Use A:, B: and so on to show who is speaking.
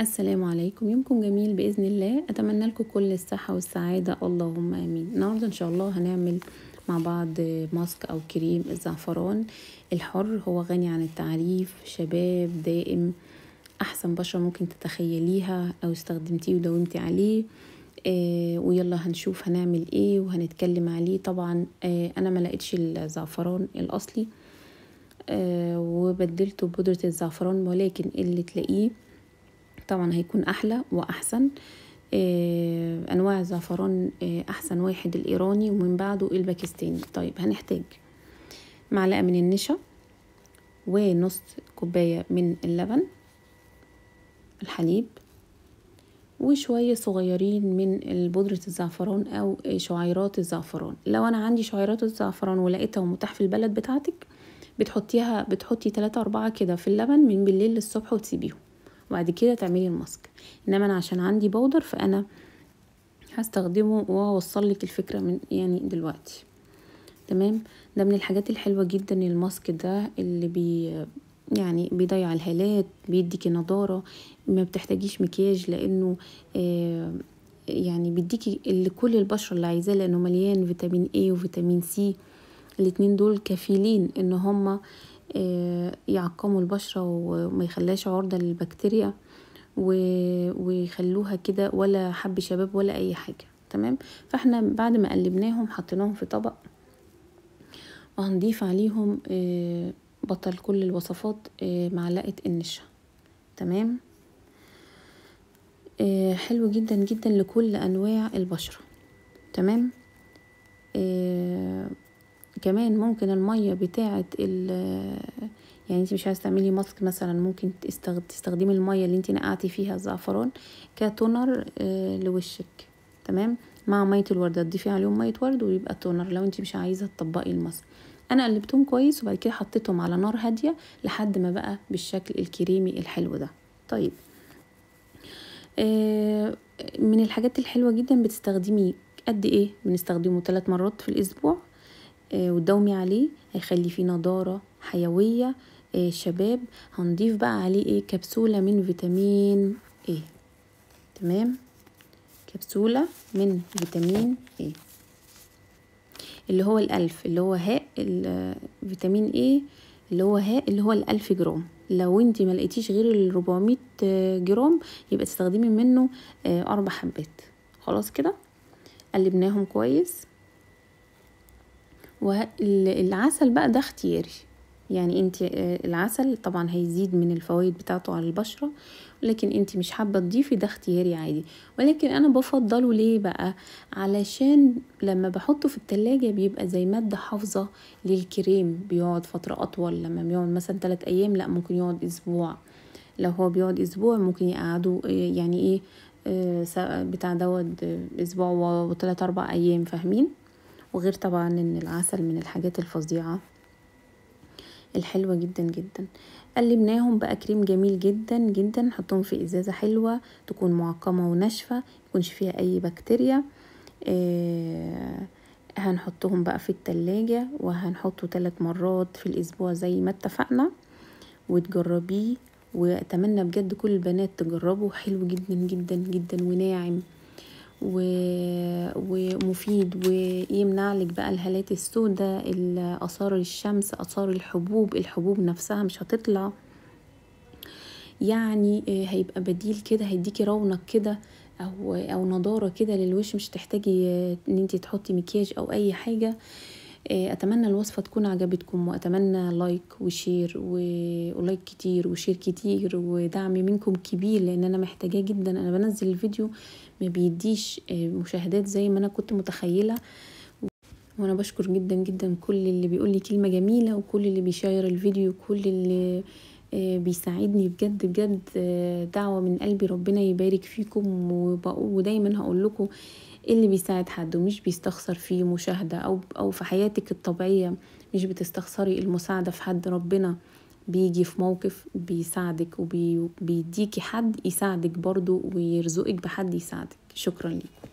A: السلام عليكم يومكم جميل باذن الله اتمنى لكم كل الصحه والسعاده اللهم امين النهارده ان شاء الله هنعمل مع بعض ماسك او كريم الزعفران الحر هو غني عن التعريف شباب دائم احسن بشره ممكن تتخيليها او استخدمتيه وداومتي عليه آه ويلا هنشوف هنعمل ايه وهنتكلم عليه طبعا آه انا ما لقيتش الزعفران الاصلي آه وبدلته ببودره الزعفران ولكن اللي تلاقيه طبعا هيكون احلى واحسن آه، انواع الزعفران آه، احسن واحد الايراني ومن بعده الباكستاني طيب هنحتاج معلقه من النشا ونص كوبايه من اللبن الحليب وشويه صغيرين من بودره الزعفران او شعيرات الزعفران لو انا عندي شعيرات الزعفران ولقيتها متاح في البلد بتاعتك بتحطيها بتحطي 3 4 كده في اللبن من بالليل للصبح وتسيبيهم وبعد كده تعملي الماسك انما انا عشان عندي بودر فانا هستخدمه وهوصل لك الفكره من يعني دلوقتي تمام ده من الحاجات الحلوه جدا الماسك ده اللي بي يعني بيضيع الهالات بيديكي نضاره ما بتحتاجيش مكياج لانه آه، يعني بيديكي اللي كل البشره اللي عايزاه لانه مليان فيتامين اي وفيتامين سي الاتنين دول كفيلين ان هما آه، يعقموا البشرة وما يخليهاش عرضة للبكتيريا ويخلوها كده ولا حب شباب ولا اي حاجة تمام فاحنا بعد ما قلبناهم حطيناهم في طبق وهنضيف عليهم آه، بطل كل الوصفات آه، معلقة النشا تمام حلو جدا جدا لكل انواع البشرة تمام كمان ممكن المية بتاعة يعني انت مش عايزه تعملي ماسك مثلا ممكن تستخدمي المية اللي انت نقعتي فيها الزعفران كتونر آه، لوشك تمام مع مية الوردة تضيفي عليهم مية ورد ويبقى تونر لو انت مش عايزة تطبقي الماسك انا قلبتهم كويس وبعد كده حطيتهم على نار هادية لحد ما بقى بالشكل الكريمي الحلو ده طيب آه، من الحاجات الحلوة جدا بتستخدمي قد ايه بنستخدمه ثلاث مرات في الاسبوع آه، وتداومي عليه هيخلي فيه نضارة حيوية آه، شباب هنضيف بقى عليه ايه كبسولة من فيتامين ايه تمام كبسولة من فيتامين ايه اللي هو الألف اللي هو هاء فيتامين ايه اللي هو هاء اللي هو الألف جرام لو انت ما لقيتيش غير ال 400 آه، جرام يبقى تستخدمي منه اربع حبات خلاص كده قلبناهم كويس والعسل بقى ده اختياري يعني انت آه، العسل طبعا هيزيد من الفوائد بتاعته على البشرة لكن انت مش حابة تضيفي ده اختياري عادي ولكن انا بفضله ليه بقى علشان لما بحطه في التلاجة بيبقى زي مادة حافظة للكريم بيقعد فترة اطول لما بيقعد مثلا تلات ايام لا ممكن يقعد اسبوع لو هو بيقعد اسبوع ممكن يقعده آه، يعني ايه آه، بتاع دوت اسبوع وثلاث اربع ايام فاهمين وغير طبعا ان العسل من الحاجات الفظيعه الحلوه جدا جدا قلبناهم بقى كريم جميل جدا جدا نحطهم في ازازه حلوه تكون معقمه وناشفه يكونش فيها اي بكتيريا آه هنحطهم بقى في التلاجة وهنحطه ثلاث مرات في الأسبوع زي ما اتفقنا وتجربيه وأتمنى بجد كل البنات تجربه حلو جدا جدا جدا وناعم و... ومفيد ويمنع لك بقى الهالات السوداء اثار الشمس اثار الحبوب الحبوب نفسها مش هتطلع يعني آه، هيبقى بديل كده هيديكي رونق كده او او نضاره كده للوش مش تحتاجي آه، ان انت تحطي مكياج او اي حاجه إيه، اتمنى الوصفه تكون عجبتكم واتمنى لايك وشير ولايك كتير وشير كتير ودعم منكم كبير لان انا محتاجاه جدا انا بنزل الفيديو ما بيديش إيه، مشاهدات زي ما انا كنت متخيله وانا بشكر جدا جدا كل اللي بيقول لي كلمه جميله وكل اللي بيشير الفيديو كل اللي آه، بيساعدني بجد بجد آه، دعوة من قلبي ربنا يبارك فيكم ودايما هقول لكم اللي بيساعد حد ومش بيستخسر فيه مشاهدة أو, أو في حياتك الطبيعية مش بتستخسري المساعدة في حد ربنا بيجي في موقف بيساعدك وبيديكي حد يساعدك برضو ويرزقك بحد يساعدك شكرا لكم